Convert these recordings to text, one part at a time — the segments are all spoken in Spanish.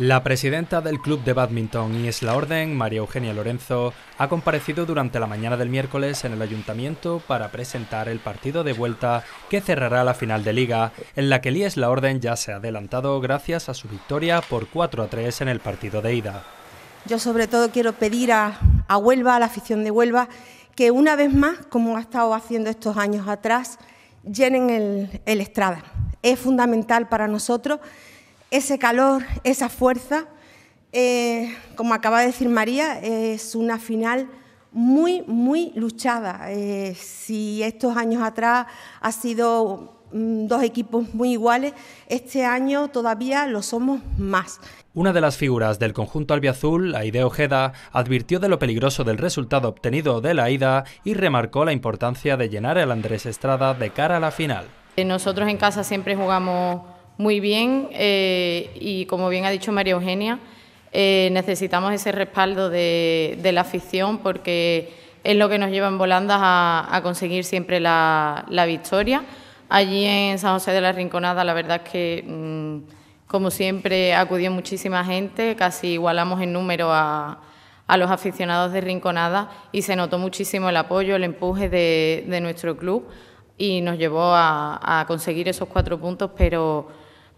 La presidenta del club de badminton y es la orden, María Eugenia Lorenzo, ha comparecido durante la mañana del miércoles en el ayuntamiento para presentar el partido de vuelta que cerrará la final de liga, en la que Lies la orden ya se ha adelantado gracias a su victoria por 4 a 3 en el partido de ida. Yo sobre todo quiero pedir a, Huelva, a la afición de Huelva, que una vez más, como ha estado haciendo estos años atrás, llenen el estrada. Es fundamental para nosotros ese calor, esa fuerza. Eh, como acaba de decir María, es una final muy, muy luchada. Eh, si estos años atrás ha sido mm, dos equipos muy iguales, este año todavía lo somos más. Una de las figuras del conjunto albiazul, Aide Ojeda, advirtió de lo peligroso del resultado obtenido de la ida y remarcó la importancia de llenar el Andrés Estrada de cara a la final. Eh, nosotros en casa siempre jugamos muy bien eh, y, como bien ha dicho María Eugenia, eh, necesitamos ese respaldo de, la afición porque es lo que nos lleva en volandas a, conseguir siempre la, victoria. Allí en San José de la Rinconada, la verdad es que, mm, como siempre, acudió muchísima gente, casi igualamos en número a, los aficionados de Rinconada y se notó muchísimo el apoyo, el empuje de, nuestro club y nos llevó a, a conseguir esos cuatro puntos, pero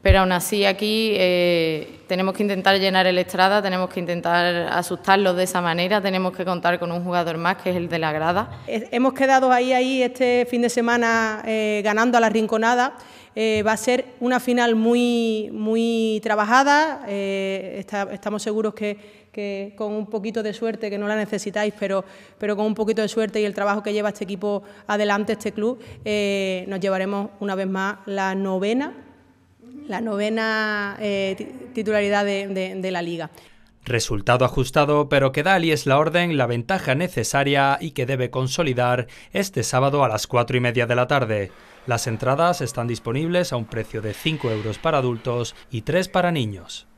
pero aún así aquí eh, tenemos que intentar llenar el estrada, tenemos que intentar asustarlos de esa manera, tenemos que contar con un jugador más que es el de la grada. Hemos quedado ahí, ahí este fin de semana eh, ganando a la rinconada. Eh, va a ser una final muy, muy trabajada. estamos seguros que, con un poquito de suerte, que no la necesitáis, pero, pero con un poquito de suerte y el trabajo que lleva este equipo adelante, este club, nos llevaremos una vez más la novena la novena eh, titularidad de, la liga. Resultado ajustado, pero que da a la orden la ventaja necesaria y que debe consolidar este sábado a las 4 y media de la tarde. Las entradas están disponibles a un precio de 5 euros para adultos y tres para niños.